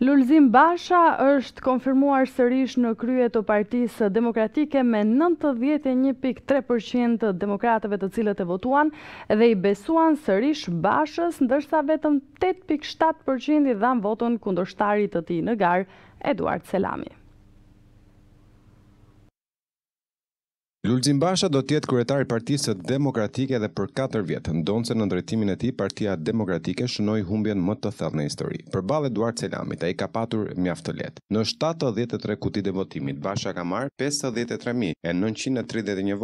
Lulzim Basha është konfirmuar sërish në krye të partisë demokratike me 91.3% demokratëve të cilët e votuan dhe i besuan sërish Bashës, ndërsa vetëm 8.7% i dhanë votën kundështarit të ti në garë, Eduard Selami. Lulzim Basha do tjetë kuretari partisët demokratike dhe për 4 vjetë, ndonë se në ndretimin e ti partia demokratike shënoj humbjen më të thellë në histori. Për balë Eduard Selamit, a i ka patur mjaftë letë. Në 73 kuti e votimit, Basha ka marrë 53.931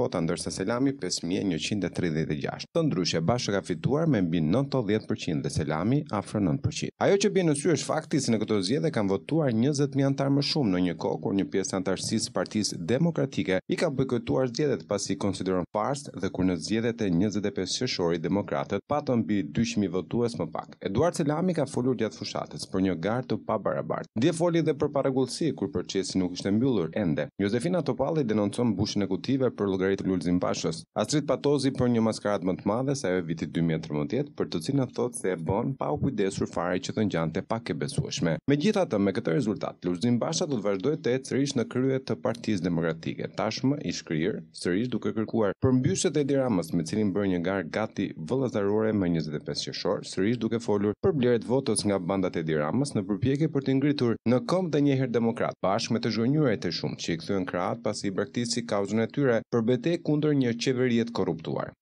vota, ndërsa Selami 5.136. Të ndryshe, Basha ka fituar me mbi 90% dhe Selami afrë 9%. Ajo që bjenë në është fakti si në këto zjedhe kanë votuar 20.000 antarë më shumë në një kohë, kur një pjesë antarësis partisë demokratike i ka bëkëtuar zgjedhjet pasi konsideron fars dhe kur në zgjedhjet e 25 qershorit demokratët patën mbi 2000 votues më pak. Eduard Selami ka folur gjatë fushatës për një gar të pabarabartë. Dje foli edhe për parregullsi kur procesi nuk ishte mbyllur ende. Josefina Topalli denoncon bushën e kutive për llogaritë e Lulzim Pashës. Astrid Patozi për një maskaradë më të madhe se ajo e vitit 2013, për të cilën thotë se e bën pa u kujdesur fare që të ngjante pa e besueshme. Megjithatë, me këtë rezultat, Lulzim Basha do të vazhdojë të ecë sërish në krye të Partisë Demokratike. Tashmë i shkrir, sërish duke kërkuar për mbyset e Tiranës, me cilin bën një garë gati vëllazërore më 25 qershor, sërish duke folur për blerjet votës nga bandat e Tiranës në përpjekje për të ngritur në kohë dhe njëherë demokrat, bashkë me të zhonjurat e shumtë që i kthyen krahat pasi braktisi kauzën e tyre për betejë kundër një qeverie të korruptuar.